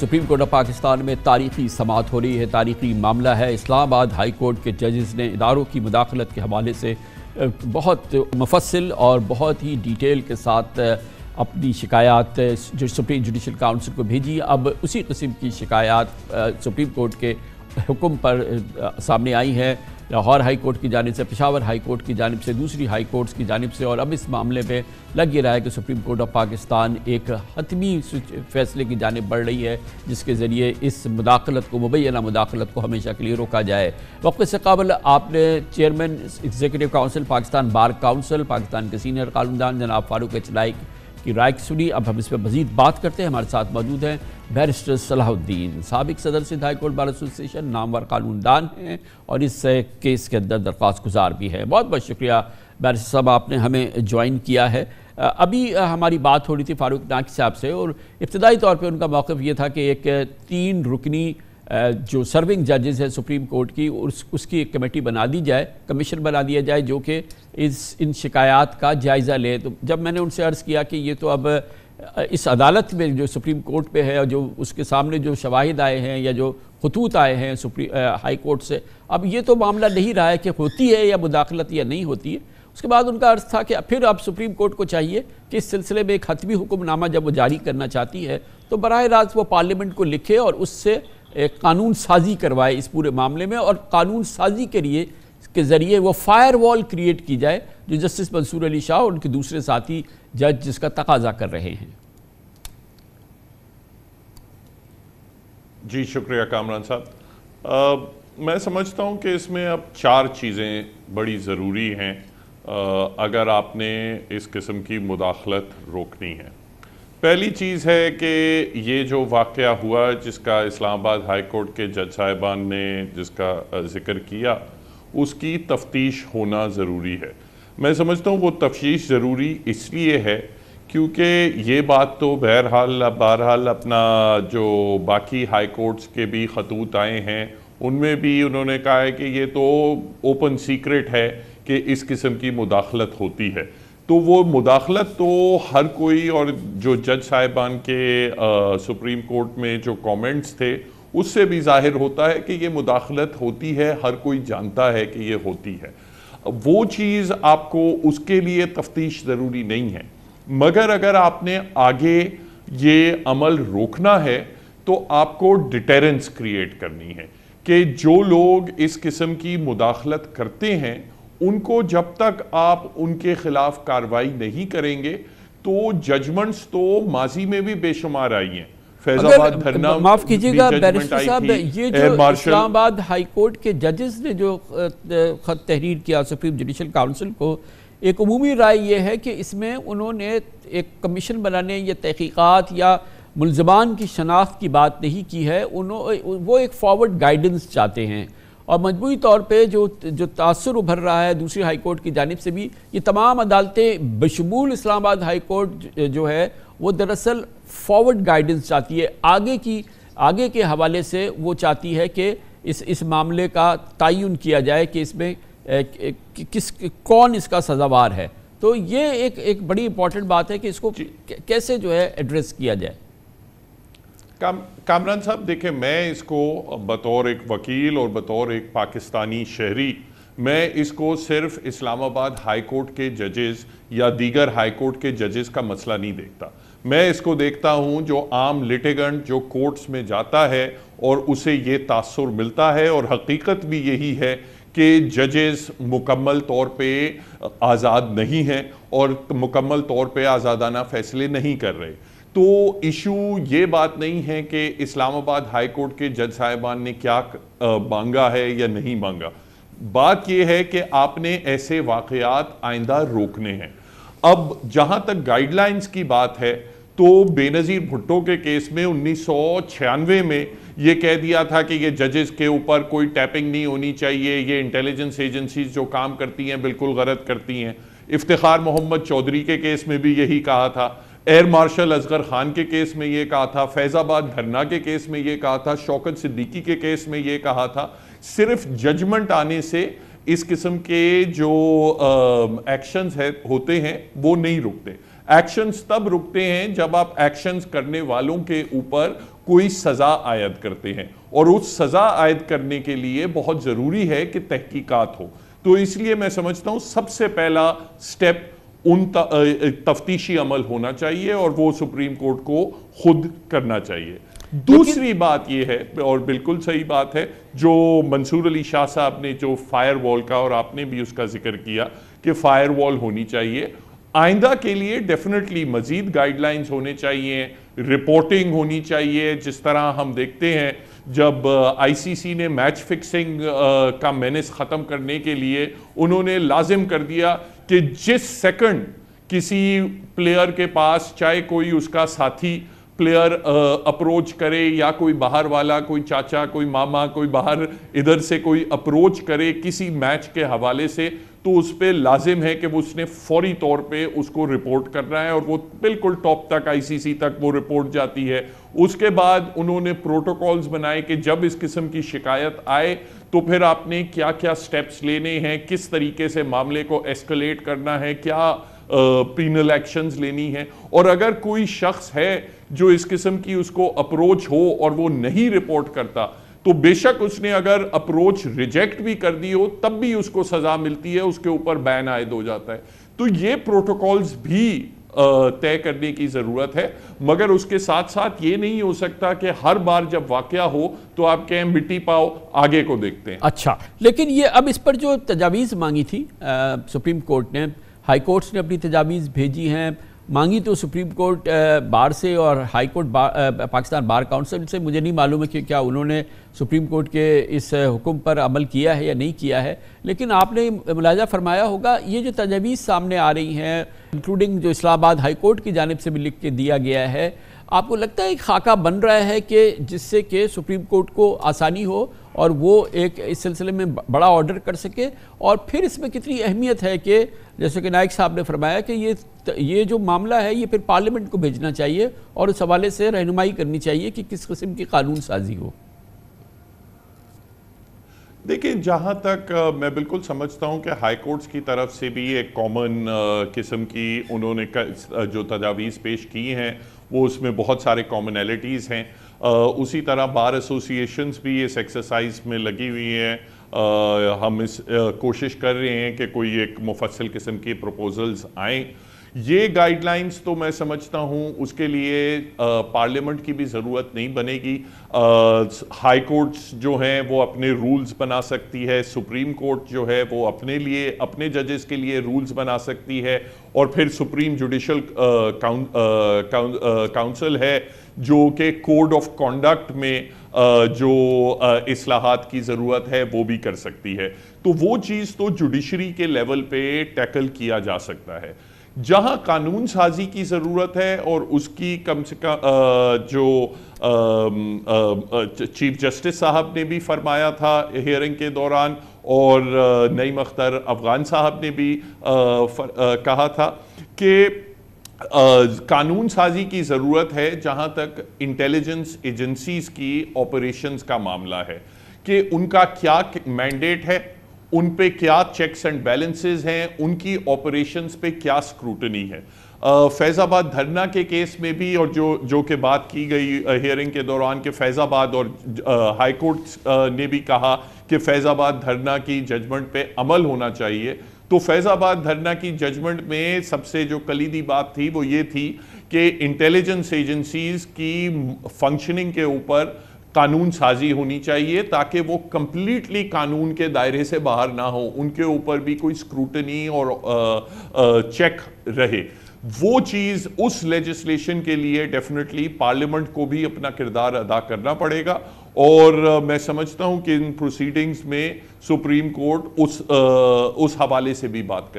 supreme court of Pakistan में तारीखी समात हो रही है तारीखी मामला है इस्लामाबाद हाई कोर्ट के जजेस ने इदारों की मुदाखलत के हवाले से बहुत मुफसल और बहुत ही डिटेल के साथ अपनी शिकायत जो सुप्रीम जुडिशल काउंसिल को भेजी अब उसी किस्म की शिकायत सुप्रीम कोर्ट के हुक्म पर सामने आई हैं लाहौर हाई कोर्ट की जानब से पिशावर हाई कोर्ट की जानब से दूसरी हाई कोर्ट्स की जानब से और अब इस मामले में लग ये रहा है कि सुप्रीम कोर्ट ऑफ पाकिस्तान एक हतमी फैसले की जानब बढ़ रही है जिसके ज़रिए इस मुदाखलत को मुबैना मुदाखलत को हमेशा के लिए रोका जाए वक़्त से कबल आपने chairman executive council Pakistan bar council Pakistan के सीनियर कानूनदान जनाब फारूक चलाइक की राय सुनी अब हम इस पर मजीद बात करते हैं हमारे साथ मौजूद हैं बैरिस्टर सलाहुद्दीन सबक सदर Sindh high court bar association नामवर कानूनदान हैं और इस केस के अंदर दरख्वास्त गुजार भी है बहुत बहुत शुक्रिया बैरिस्टर साहब आपने हमें ज्वाइन किया है अभी हमारी बात हो रही थी फारूक नाक साहब से और इब्तदाई तौर पर उनका मौक़ ये था कि एक तीन रुकनी जो सर्विंग जजेस है सुप्रीम कोर्ट की उस उसकी एक कमेटी बना दी जाए कमीशन बना दिया जाए जो कि इस इन शिकायत का जायज़ा ले तो जब मैंने उनसे अर्ज़ किया कि ये तो अब इस अदालत में जो सुप्रीम कोर्ट पे है और जो उसके सामने जो शवाहिद आए हैं या जो खतूत आए हैं सुप्रीम हाई कोर्ट से अब ये तो मामला नहीं रहा है कि होती है या मुदाखलत या नहीं होती है उसके बाद उनका अर्थ था कि फिर अब सुप्रीम कोर्ट को चाहिए कि इस सिलसिले में एक हतवी हुक्मनामा जब वो जारी करना चाहती है तो बरह रास्त वो पार्लियामेंट को लिखे और उससे एक कानून साजी करवाए इस पूरे मामले में और कानून साजी के लिए के ज़रिए वो फायर वॉल क्रिएट की जाए जो जस्टिस मंसूर अली शाह और उनके दूसरे साथी जज जिसका तकाजा कर रहे हैं जी शुक्रिया कामरान साहब मैं समझता हूँ कि इसमें अब चार चीज़ें बड़ी ज़रूरी हैं आ, अगर आपने इस किस्म की मुदाखलत रोकनी है पहली चीज़ है कि ये जो वाक़ हुआ जिसका इस्लामाबाद हाई कोर्ट के जज साहिबान ने जिसका जिक्र किया उसकी तफ्तीश होना ज़रूरी है मैं समझता हूँ वो तफ्तीश ज़रूरी इसलिए है क्योंकि ये बात तो बहरहाल बहरहाल अपना जो बाकी हाई कोर्ट्स के भी खतूत आए हैं उनमें भी उन्होंने कहा है कि ये तो ओपन सीक्रेट है कि इस किस्म की मुदाखलत होती है तो वो मुदाखलत तो हर कोई और जो जज साहिबान के आ, सुप्रीम कोर्ट में जो कमेंट्स थे उससे भी जाहिर होता है कि ये मुदाखलत होती है हर कोई जानता है कि ये होती है वो चीज़ आपको उसके लिए तफ्तीश ज़रूरी नहीं है मगर अगर आपने आगे ये अमल रोकना है तो आपको डिटेरेंस क्रिएट करनी है कि जो लोग इस किस्म की मुदाखलत करते हैं उनको जब तक आप उनके खिलाफ कार्रवाई नहीं करेंगे तो जजमेंट्स तो माजी में भी बेशुमार आई हैं फैजाबाद धरना माफ कीजिएगा बैरिस्टर ये जो इस्लामाबाद के जजेस ने जो खत तहरीर किया सुप्रीम जुडिशल काउंसिल को एक अमूमी राय यह है कि इसमें उन्होंने एक कमीशन बनाने या तहकीक़ात या मुलजमान की शनाख्त की बात नहीं की है उन्होंने वो एक फॉरवर्ड गाइडेंस चाहते हैं और मजमू तौर पर जो जो तासर उभर रहा है दूसरी हाई कोर्ट की जानब से भी ये तमाम अदालतें बशमूल इस्लामाबाद हाई कोर्ट जो है वो दरअसल फॉरवर्ड गाइडेंस चाहती है आगे की आगे के हवाले से वो चाहती है कि इस इस मामले का तयन किया जाए कि इसमें किस कौन इसका सजावार है तो ये एक एक बड़ी इम्पॉर्टेंट बात है कि इसको कैसे जो है एड्रेस किया जाए काम कामरान साहब देखें मैं इसको बतौर एक वकील और बतौर एक पाकिस्तानी शहरी मैं इसको सिर्फ इस्लामाबाद हाई कोर्ट के जजेस या दीगर हाई कोर्ट के जजेस का मसला नहीं देखता मैं इसको देखता हूं जो आम लिटिगेंट जो कोर्ट्स में जाता है और उसे ये तासर मिलता है और हकीकत भी यही है कि जजेस मुकम्मल तौर पे आज़ाद नहीं हैं और मुकम्मल तौर पे आज़ादाना फ़ैसले नहीं कर रहे तो इशू ये बात नहीं है कि इस्लामाबाद हाई कोर्ट के जज साहिबान ने क्या मांगा है या नहीं मांगा बात यह है कि आपने ऐसे वाकयात आइंदा रोकने हैं अब जहां तक गाइडलाइंस की बात है तो बेनज़ीर भुट्टो के केस में उन्नीस में ये कह दिया था कि ये जजेस के ऊपर कोई टैपिंग नहीं होनी चाहिए ये इंटेलिजेंस एजेंसीज जो काम करती हैं बिल्कुल गलत करती हैं इफ्तार मोहम्मद चौधरी के केस में भी यही कहा था एयर मार्शल असगर खान के केस में ये कहा था फैज़ाबाद धरना के केस में ये कहा था शौकत सिद्दीकी के केस में ये कहा था सिर्फ जजमेंट आने से इस किस्म के जो एक्शंस है होते हैं वो नहीं रुकते एक्शंस तब रुकते हैं जब आप एक्शंस करने वालों के ऊपर कोई सज़ा आयद करते हैं और उस सज़ा आयद करने के लिए बहुत ज़रूरी है कि तहकीकात हो तो इसलिए मैं समझता हूँ सबसे पहला स्टेप उन तफ्तीशी अमल होना चाहिए और वो सुप्रीम कोर्ट को खुद करना चाहिए दूसरी बात यह है और बिल्कुल सही बात है जो मंसूर अली शाह साहब ने जो फायर वॉल का और आपने भी उसका जिक्र किया कि फायर वॉल होनी चाहिए आइंदा के लिए डेफिनेटली मजीद गाइडलाइंस होने चाहिए रिपोर्टिंग होनी चाहिए जिस तरह हम देखते हैं जब आईसीसी ने मैच फिक्सिंग का मैनेस ख़त्म करने के लिए उन्होंने लाजिम कर दिया कि जिस सेकंड किसी प्लेयर के पास चाहे कोई उसका साथी प्लेयर अप्रोच करे या कोई बाहर वाला कोई चाचा कोई मामा कोई बाहर इधर से कोई अप्रोच करे किसी मैच के हवाले से तो उस पर लाजिम है कि वो उसने फौरी तौर पे उसको रिपोर्ट करना है और वो बिल्कुल टॉप तक आईसीसी तक वो रिपोर्ट जाती है उसके बाद उन्होंने प्रोटोकॉल्स बनाए कि जब इस किस्म की शिकायत आए तो फिर आपने क्या क्या स्टेप्स लेने हैं किस तरीके से मामले को एस्कलेट करना है क्या पीनल एक्शंस लेनी है और अगर कोई शख्स है जो इस किस्म की उसको अप्रोच हो और वो नहीं रिपोर्ट करता तो बेशक उसने अगर अप्रोच रिजेक्ट भी कर दी हो तब भी उसको सजा मिलती है उसके ऊपर बैन आयद हो जाता है तो ये प्रोटोकॉल्स भी तय करने की ज़रूरत है मगर उसके साथ साथ ये नहीं हो सकता कि हर बार जब वाक़ हो तो आप कहें मिट्टी पाओ आगे को देखते हैं अच्छा लेकिन ये अब इस पर जो तजावीज़ मांगी थी आ, सुप्रीम कोर्ट ने हाई कोर्ट्स ने अपनी तजावीज़ भेजी हैं मांगी तो सुप्रीम कोर्ट बार से और high court bar, Pakistan bar council से मुझे नहीं मालूम है कि क्या उन्होंने सुप्रीम कोर्ट के इस हुक्म पर अमल किया है या नहीं किया है लेकिन आपने मुलाजा फरमाया होगा ये जो तजावीज़ सामने आ रही हैं इंक्लूडिंग जो इस्लामाबाद हाई कोर्ट की जानब से भी लिख के दिया गया है आपको लगता है एक खाका बन रहा है कि जिससे कि सुप्रीम कोर्ट को आसानी हो और वो एक इस सिलसिले में बड़ा ऑर्डर कर सके और फिर इसमें कितनी अहमियत है कि जैसे कि नायक साहब ने फरमाया कि ये ये जो मामला है ये फिर पार्लियामेंट को भेजना चाहिए और उस हवाले से रहनुमाई करनी चाहिए कि किस किस्म की कानून साजी हो देखिए जहाँ तक आ, मैं बिल्कुल समझता हूँ कि हाई कोर्ट्स की तरफ से भी एक कॉमन किस्म की उन्होंने जो तजावीज़ पेश की हैं वो उसमें बहुत सारे कॉमनैलिटीज़ हैं आ, उसी तरह बार एसोसिएशंस भी इस एक्सरसाइज में लगी हुई हैं हम इस आ, कोशिश कर रहे हैं कि कोई एक मुफसल किस्म की प्रपोजल्स आएँ ये गाइडलाइंस तो मैं समझता हूं उसके लिए पार्लियामेंट की भी ज़रूरत नहीं बनेगी हाई कोर्ट्स जो हैं वो अपने रूल्स बना सकती है सुप्रीम कोर्ट जो है वो अपने लिए अपने जजेस के लिए रूल्स बना सकती है और फिर सुप्रीम जुडिशल काउंसिल है जो कि कोड ऑफ कॉन्डक्ट में जो असलाहत की ज़रूरत है वो भी कर सकती है तो वो चीज़ तो जुडिशरी के लेवल पे टैकल किया जा सकता है जहां कानून साजी की ज़रूरत है और उसकी कम से कम जो चीफ जस्टिस साहब ने भी फरमाया था हियरिंग के दौरान और नईम अख्तर अफगान साहब ने भी फर, कहा था कि कानून साजी की ज़रूरत है जहां तक इंटेलिजेंस एजेंसीज की ऑपरेशंस का मामला है कि उनका क्या मैंडेट है उन पे क्या चेक्स एंड बैलेंसेस हैं उनकी ऑपरेशंस पे क्या स्क्रूटनी है फैज़ाबाद धरना के केस में भी और जो जो के बात की गई हियरिंग के दौरान के फैज़ाबाद और हाईकोर्ट ने भी कहा कि फैज़ाबाद धरना की जजमेंट पे अमल होना चाहिए तो फैज़ाबाद धरना की जजमेंट में सबसे जो कलीदी बात थी वो ये थी कि इंटेलिजेंस एजेंसीज की फंक्शनिंग के ऊपर कानून साजी होनी चाहिए ताकि वो कम्प्लीटली कानून के दायरे से बाहर ना हो उनके ऊपर भी कोई स्क्रूटनी और आ, आ, चेक रहे वो चीज़ उस लेजिस्लेशन के लिए डेफिनेटली पार्लियामेंट को भी अपना किरदार अदा करना पड़ेगा और मैं समझता हूं कि इन प्रोसीडिंग्स में सुप्रीम कोर्ट उस आ, उस हवाले से भी बात करें